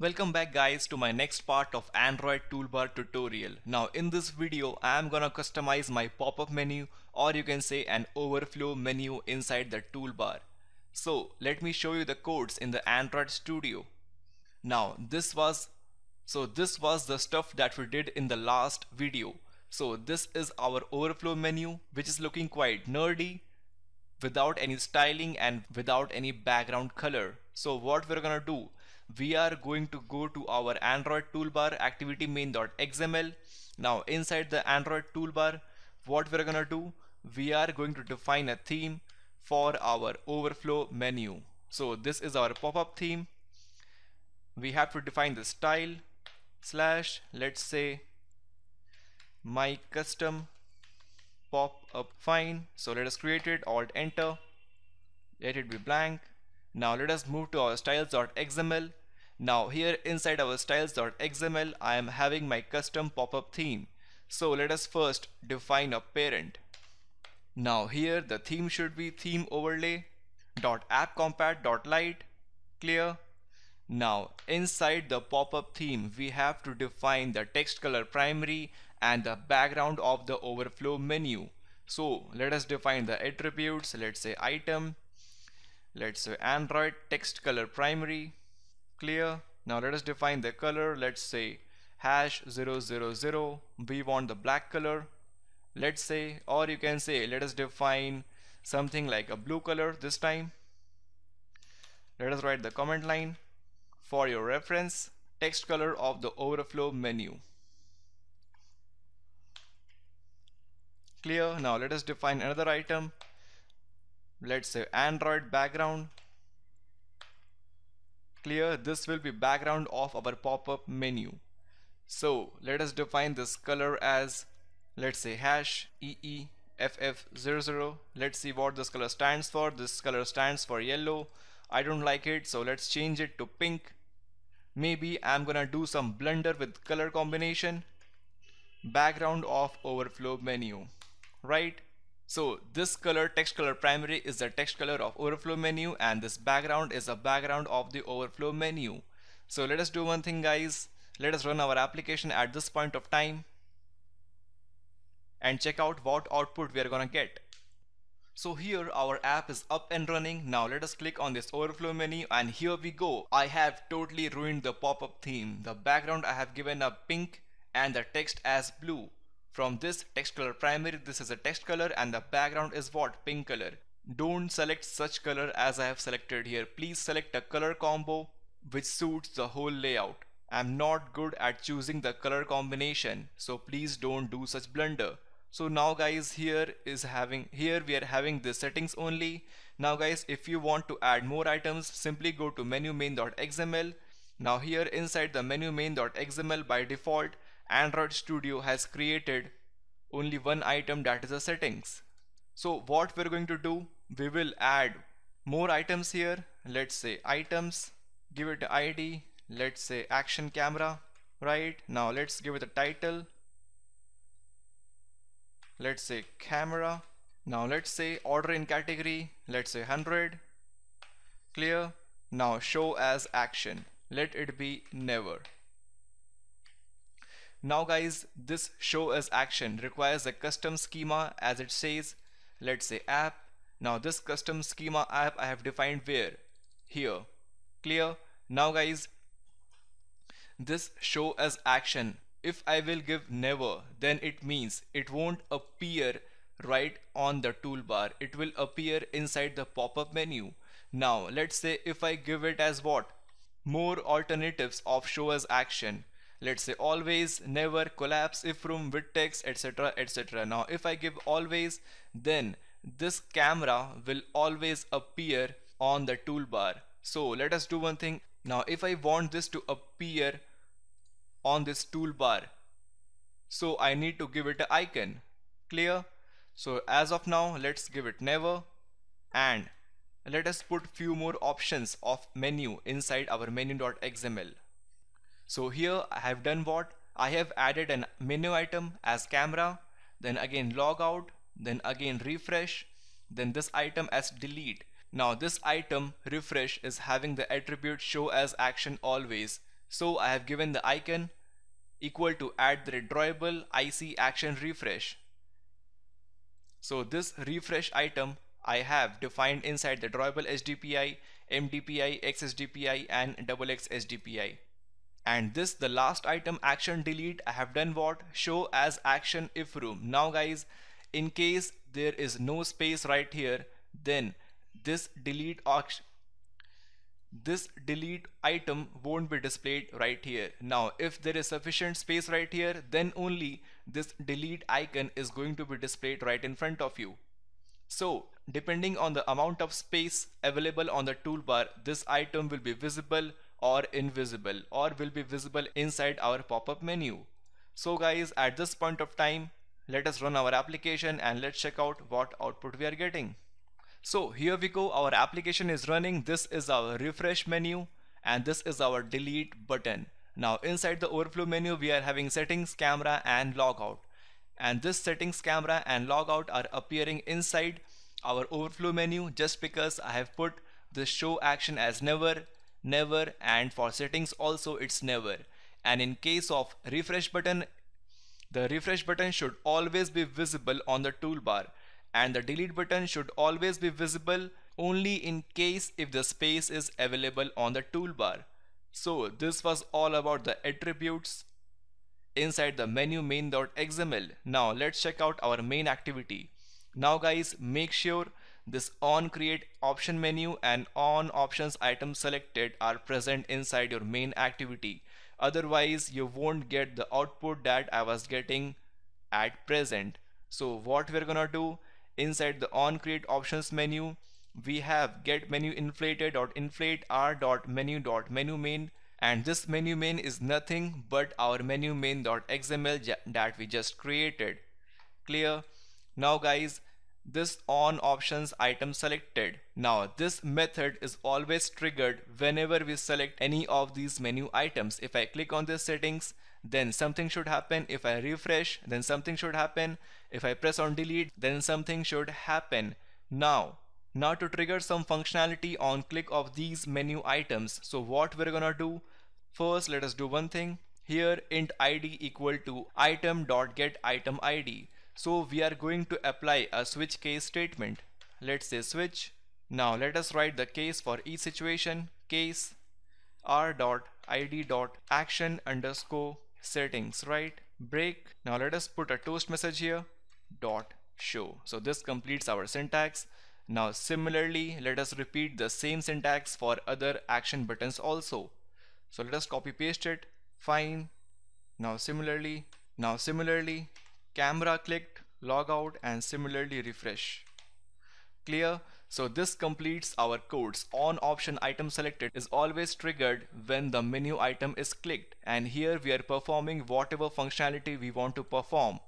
Welcome back guys to my next part of Android toolbar tutorial. Now in this video I am gonna customize my pop-up menu or you can say an overflow menu inside the toolbar. So let me show you the codes in the Android Studio. Now this was so this was the stuff that we did in the last video. So this is our overflow menu which is looking quite nerdy without any styling and without any background color. So what we're gonna do we are going to go to our Android toolbar activity main.xml. Now inside the Android toolbar, what we're gonna do, we are going to define a theme for our overflow menu. So this is our pop-up theme. We have to define the style slash, let's say my custom pop up fine. So let us create it, alt enter, let it be blank now let us move to our styles.xml. Now here inside our styles.xml I am having my custom pop-up theme. So let us first define a parent. Now here the theme should be theme overlay dot app compat dot light clear. Now inside the pop-up theme we have to define the text color primary and the background of the overflow menu. So let us define the attributes let's say item let's say Android text color primary clear now let us define the color let's say hash 000 we want the black color let's say or you can say let us define something like a blue color this time let us write the comment line for your reference text color of the overflow menu clear now let us define another item let's say Android background clear this will be background of our pop-up menu so let us define this color as let's say hash EE FF00 let's see what this color stands for this color stands for yellow I don't like it so let's change it to pink maybe I'm gonna do some blender with color combination background of overflow menu right so this color text color primary is the text color of overflow menu and this background is the background of the overflow menu. So let us do one thing guys. Let us run our application at this point of time and check out what output we are gonna get. So here our app is up and running. Now let us click on this overflow menu and here we go. I have totally ruined the pop-up theme. The background I have given a pink and the text as blue. From this text color primary, this is a text color and the background is what? Pink color. Don't select such color as I have selected here. Please select a color combo which suits the whole layout. I'm not good at choosing the color combination, so please don't do such blunder. So now guys here is having here we are having the settings only. Now guys if you want to add more items simply go to menu main.xml. Now here inside the menu main.xml by default Android Studio has created only one item that is a settings. So what we're going to do, we will add more items here. Let's say items, give it ID, let's say action camera, right? Now let's give it a title. Let's say camera. Now let's say order in category, let's say 100, clear. Now show as action, let it be never. Now guys, this show as action requires a custom schema as it says, let's say app. Now this custom schema app I have defined where? Here. Clear? Now guys, this show as action. If I will give never, then it means it won't appear right on the toolbar. It will appear inside the pop-up menu. Now let's say if I give it as what? More alternatives of show as action let's say always never collapse if room with text etc etc now if I give always then this camera will always appear on the toolbar so let us do one thing now if I want this to appear on this toolbar so I need to give it an icon clear so as of now let's give it never and let us put few more options of menu inside our menu.xml so here I have done what? I have added a menu item as camera, then again log out, then again refresh, then this item as delete. Now this item refresh is having the attribute show as action always. So I have given the icon equal to add the drawable IC action refresh. So this refresh item I have defined inside the drawable HDPI, MDPI, XSDPI and XXSDPI and this the last item action delete I have done what show as action if room now guys in case there is no space right here then this delete action this delete item won't be displayed right here now if there is sufficient space right here then only this delete icon is going to be displayed right in front of you so depending on the amount of space available on the toolbar this item will be visible or invisible or will be visible inside our pop-up menu. So guys, at this point of time, let us run our application and let's check out what output we are getting. So here we go. Our application is running. This is our refresh menu and this is our delete button. Now inside the overflow menu, we are having settings, camera and logout. And this settings, camera and logout are appearing inside our overflow menu just because I have put the show action as never never and for settings also it's never and in case of refresh button the refresh button should always be visible on the toolbar and the delete button should always be visible only in case if the space is available on the toolbar. So this was all about the attributes inside the menu main.xml. Now let's check out our main activity. Now guys make sure this on create option menu and on options item selected are present inside your main activity. Otherwise, you won't get the output that I was getting at present. So what we're gonna do inside the on create options menu, we have get menu inflated or inflate r dot menu dot menu main and this menu main is nothing but our menu main dot xml that we just created. Clear? Now guys, this on options item selected. Now this method is always triggered whenever we select any of these menu items. If I click on this settings then something should happen. If I refresh then something should happen. If I press on delete then something should happen. Now now to trigger some functionality on click of these menu items. So what we're gonna do first let us do one thing here int id equal to item dot get item id so we are going to apply a switch case statement let's say switch now let us write the case for each situation case r dot id dot action underscore settings right break now let us put a toast message here dot show so this completes our syntax now similarly let us repeat the same syntax for other action buttons also so let us copy paste it fine now similarly now similarly camera clicked, log out and similarly refresh. Clear? So this completes our codes. On option item selected is always triggered when the menu item is clicked and here we are performing whatever functionality we want to perform.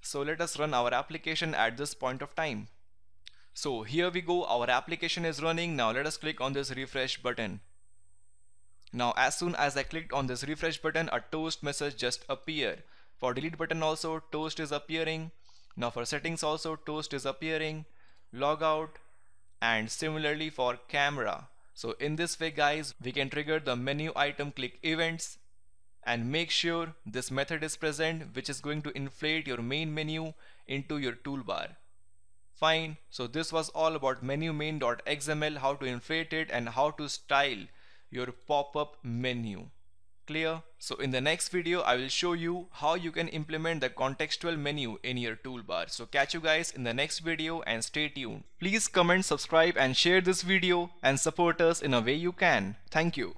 So let us run our application at this point of time. So here we go our application is running now let us click on this refresh button. Now as soon as I clicked on this refresh button a toast message just appeared. For delete button also toast is appearing. Now for settings also toast is appearing, Logout and similarly for camera. So in this way guys, we can trigger the menu item click events and make sure this method is present which is going to inflate your main menu into your toolbar. Fine, so this was all about menu main.xml, how to inflate it and how to style your pop-up menu. Clear? So in the next video, I will show you how you can implement the contextual menu in your toolbar. So catch you guys in the next video and stay tuned. Please comment, subscribe and share this video and support us in a way you can. Thank you.